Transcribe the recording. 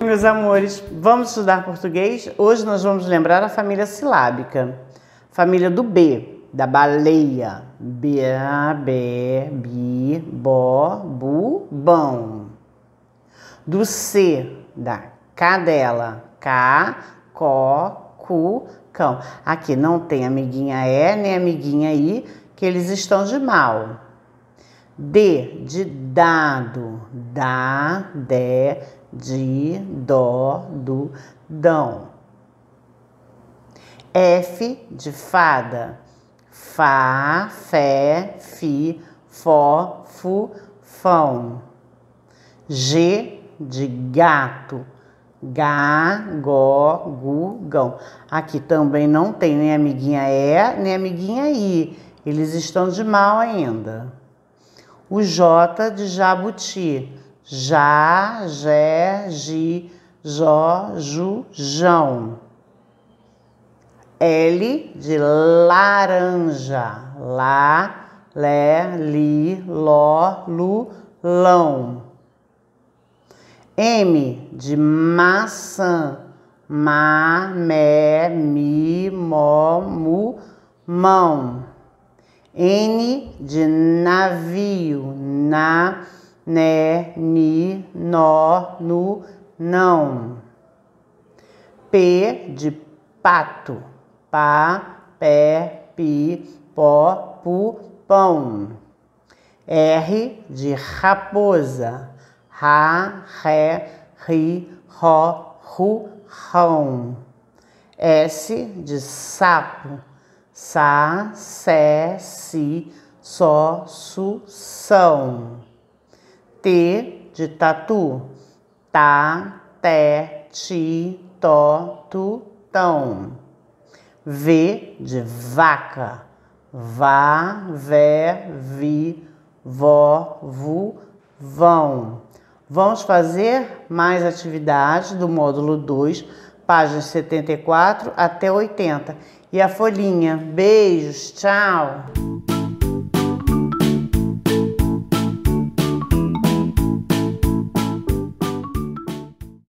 Meus amores, vamos estudar português? Hoje nós vamos lembrar a família silábica, família do B, da baleia. B, B, B, bo, bu, bão. Do C, da cadela. K, Co, cu, cão. Aqui não tem amiguinha E nem amiguinha I que eles estão de mal. D de dado, dá, dé, de, dó, do, dão. F de fada, fá, fé, fi, fó, fu, fão. G de gato, gá, gó, gu, gão. Aqui também não tem nem amiguinha é nem amiguinha I. Eles estão de mal ainda. O J de Jabuti. Já, Jé, Gi, Jó, Ju, Jão. L de laranja. Lá, Lé, Li, Ló, Lu, Lão. M de maçã. Ma, Mé, Mi, Mó, Mu, Mão. N de navio, na, né, ni, nó, nu, não. P de pato, pá, pé, pi, pó, pu, pão. R de raposa, ra, ré, ri, ró, ru, rão. S de sapo, Sa, sé, si, só, su, são. T de tatu. ta, te, ti, to, tu, tão. V de vaca. Vá, vé, vi, vó, vu, vão. Vamos fazer mais atividades do módulo 2 páginas 74 até 80. E a folhinha. Beijos, tchau!